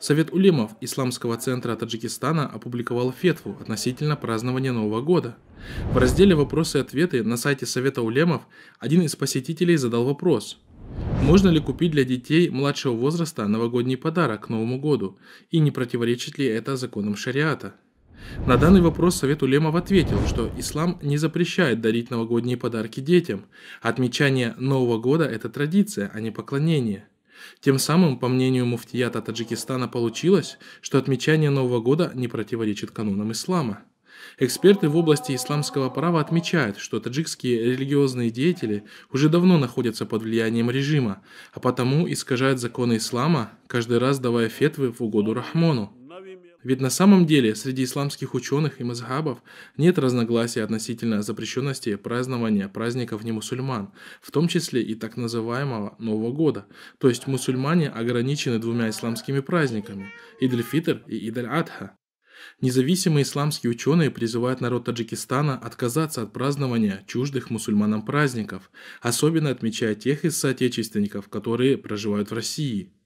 Совет улемов Исламского центра Таджикистана опубликовал фетву относительно празднования Нового года. В разделе «Вопросы и ответы» на сайте Совета улемов один из посетителей задал вопрос. Можно ли купить для детей младшего возраста новогодний подарок к Новому году? И не противоречит ли это законам шариата? На данный вопрос Совет Улемов ответил, что ислам не запрещает дарить новогодние подарки детям. Отмечание Нового года – это традиция, а не поклонение. Тем самым, по мнению муфтията Таджикистана, получилось, что отмечание Нового года не противоречит канонам ислама. Эксперты в области исламского права отмечают, что таджикские религиозные деятели уже давно находятся под влиянием режима, а потому искажают законы ислама, каждый раз давая фетвы в угоду Рахмону. Ведь на самом деле среди исламских ученых и мазхабов нет разногласий относительно запрещенности празднования праздников не мусульман, в том числе и так называемого Нового года. То есть мусульмане ограничены двумя исламскими праздниками – Идальфитр и идль адха Независимые исламские ученые призывают народ Таджикистана отказаться от празднования чуждых мусульманам праздников, особенно отмечая тех из соотечественников, которые проживают в России.